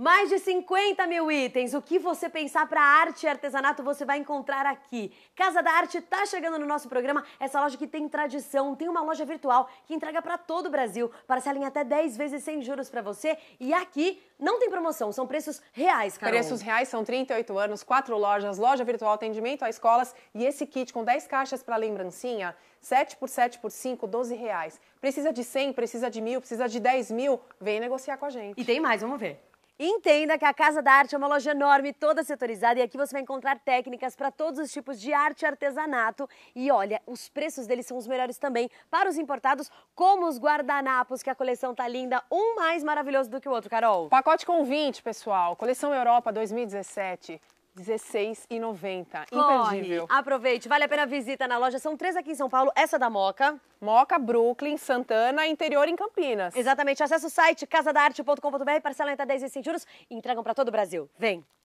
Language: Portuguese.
Mais de 50 mil itens. O que você pensar para arte e artesanato você vai encontrar aqui. Casa da Arte está chegando no nosso programa. Essa loja que tem tradição, tem uma loja virtual que entrega para todo o Brasil, parcela em até 10 vezes sem juros para você. E aqui não tem promoção, são preços reais, cara. Preços reais são 38 anos, quatro lojas, loja virtual, atendimento a escolas e esse kit com 10 caixas para lembrancinha, 7 por 7 por 5, 12 reais. Precisa de 100, precisa de mil, precisa de 10 mil, vem negociar com a gente. E tem mais, vamos ver. Entenda que a Casa da Arte é uma loja enorme, toda setorizada, e aqui você vai encontrar técnicas para todos os tipos de arte e artesanato. E olha, os preços deles são os melhores também para os importados, como os guardanapos, que a coleção tá linda, um mais maravilhoso do que o outro, Carol. Pacote com 20, pessoal. Coleção Europa 2017. 16,90. Imperdível. Aproveite, vale a pena a visita na loja. São três aqui em São Paulo, essa da Moca. Moca, Brooklyn, Santana, interior em Campinas. Exatamente. Acesse o site casadarte.com.br, parcela em até 10 sem juros e entregam para todo o Brasil. Vem!